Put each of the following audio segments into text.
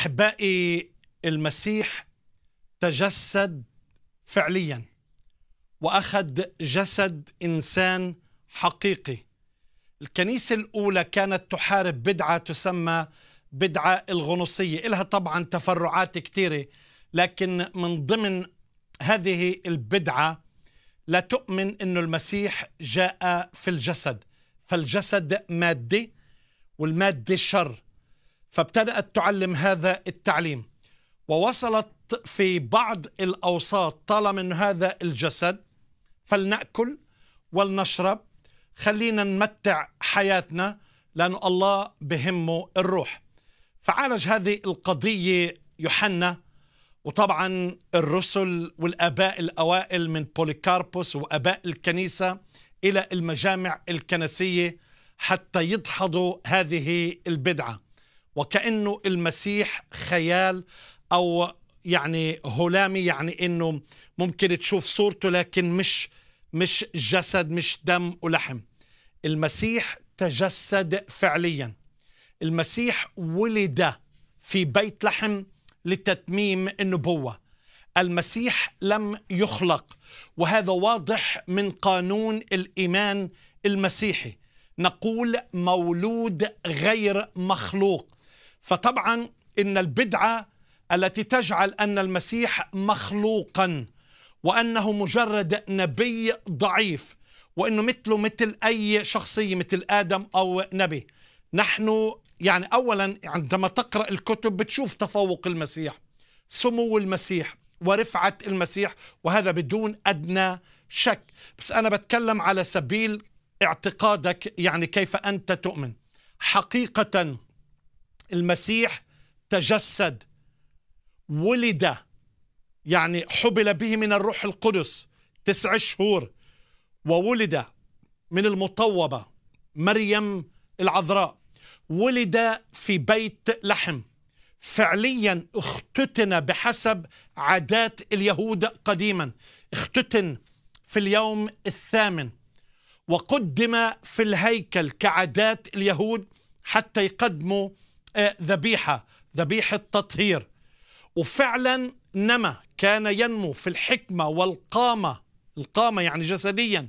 احبائي المسيح تجسد فعليا واخذ جسد انسان حقيقي الكنيسه الاولى كانت تحارب بدعه تسمى بدعه الغنوصيه لها طبعا تفرعات كثيره لكن من ضمن هذه البدعه لا تؤمن أن المسيح جاء في الجسد فالجسد مادي والمادة شر فابتدأت تعلم هذا التعليم ووصلت في بعض الأوساط طالما من هذا الجسد فلنأكل ولنشرب خلينا نمتع حياتنا لأن الله بهمه الروح فعالج هذه القضية يوحنا وطبعا الرسل والآباء الأوائل من بوليكاربوس وآباء الكنيسة إلى المجامع الكنسية حتى يدحضوا هذه البدعه وكأنه المسيح خيال أو يعني هلامي يعني أنه ممكن تشوف صورته لكن مش مش جسد مش دم ولحم المسيح تجسد فعليا المسيح ولد في بيت لحم لتتميم النبوه المسيح لم يخلق وهذا واضح من قانون الايمان المسيحي نقول مولود غير مخلوق فطبعا ان البدعه التي تجعل ان المسيح مخلوقا وانه مجرد نبي ضعيف وانه مثله مثل اي شخصيه مثل ادم او نبي نحن يعني اولا عندما تقرا الكتب بتشوف تفوق المسيح سمو المسيح ورفعه المسيح وهذا بدون ادنى شك بس انا بتكلم على سبيل اعتقادك يعني كيف انت تؤمن حقيقه المسيح تجسد ولد يعني حبل به من الروح القدس تسع شهور وولد من المطوبة مريم العذراء ولد في بيت لحم فعليا اختتن بحسب عادات اليهود قديما اختتن في اليوم الثامن وقدم في الهيكل كعادات اليهود حتى يقدموا آه، ذبيحة ذبيحة تطهير وفعلا نما كان ينمو في الحكمة والقامة القامة يعني جسديا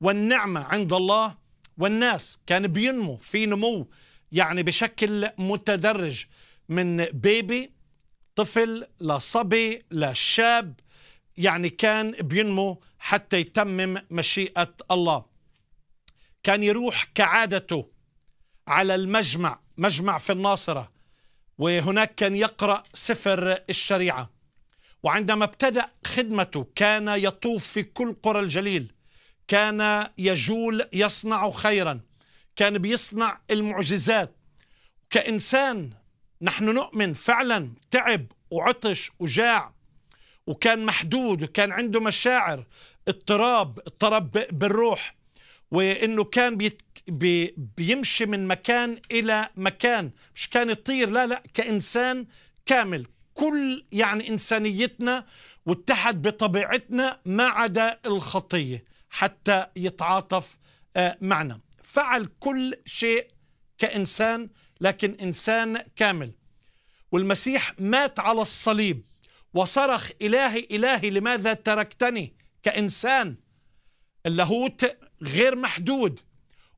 والنعمة عند الله والناس كان بينمو في نمو يعني بشكل متدرج من بيبي طفل لصبي لشاب يعني كان بينمو حتى يتمم مشيئة الله كان يروح كعادته على المجمع مجمع في الناصرة وهناك كان يقرأ سفر الشريعة وعندما ابتدأ خدمته كان يطوف في كل قرى الجليل كان يجول يصنع خيرا كان بيصنع المعجزات كإنسان نحن نؤمن فعلا تعب وعطش وجاع وكان محدود وكان عنده مشاعر اضطراب اضطراب بالروح وانه كان بيت بي بيمشي من مكان الى مكان مش كان يطير لا لا كانسان كامل كل يعني انسانيتنا واتحد بطبيعتنا ما عدا الخطيه حتى يتعاطف آه، معنا فعل كل شيء كانسان لكن انسان كامل والمسيح مات على الصليب وصرخ الهي الهي لماذا تركتني كانسان اللاهوت غير محدود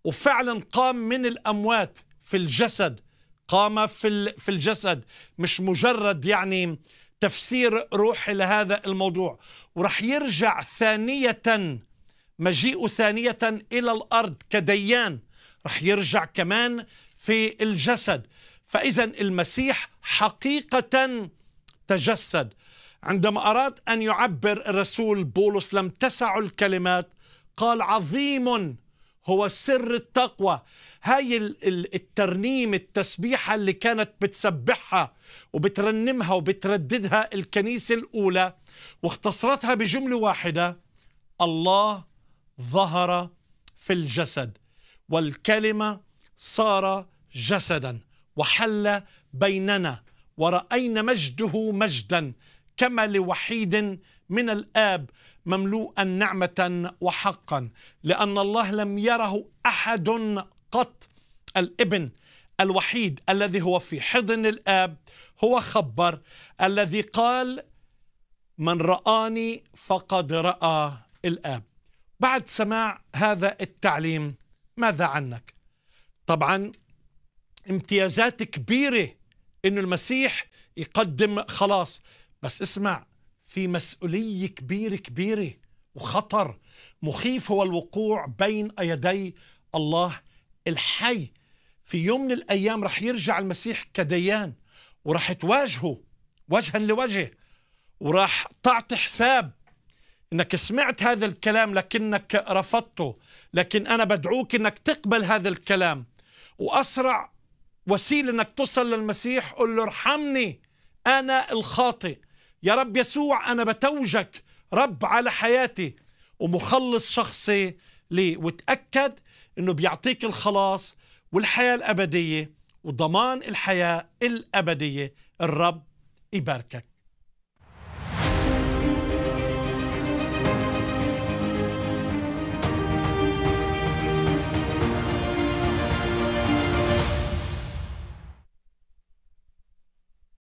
وفعلا قام من الأموات في الجسد قام في في الجسد مش مجرد يعني تفسير روحي لهذا الموضوع ورح يرجع ثانية مجيء ثانية إلى الأرض كديان رح يرجع كمان في الجسد فإذا المسيح حقيقة تجسد عندما أراد أن يعبر الرسول بولس لم تسع الكلمات قال عظيم هو سر التقوى هاي الترنيم التسبيحة اللي كانت بتسبحها وبترنمها وبترددها الكنيسة الأولى واختصرتها بجملة واحدة الله ظهر في الجسد والكلمة صار جسدا وحل بيننا ورأينا مجده مجدا كما لوحيد من الآب مملوءا نعمة وحقا لأن الله لم يره أحد قط الابن الوحيد الذي هو في حضن الآب هو خبر الذي قال من رآني فقد رأى الآب بعد سماع هذا التعليم ماذا عنك؟ طبعا امتيازات كبيرة أن المسيح يقدم خلاص بس اسمع في مسؤولية كبيرة كبيرة وخطر مخيف هو الوقوع بين يدي الله الحي في يوم من الأيام رح يرجع المسيح كديان ورح تواجهه وجها لوجه وراح تعطي حساب انك سمعت هذا الكلام لكنك رفضته لكن انا بدعوك انك تقبل هذا الكلام واسرع وسيله انك تصل للمسيح قل له ارحمني انا الخاطئ يا رب يسوع أنا بتوجك رب على حياتي ومخلص شخصي لي وتأكد أنه بيعطيك الخلاص والحياة الأبدية وضمان الحياة الأبدية الرب يباركك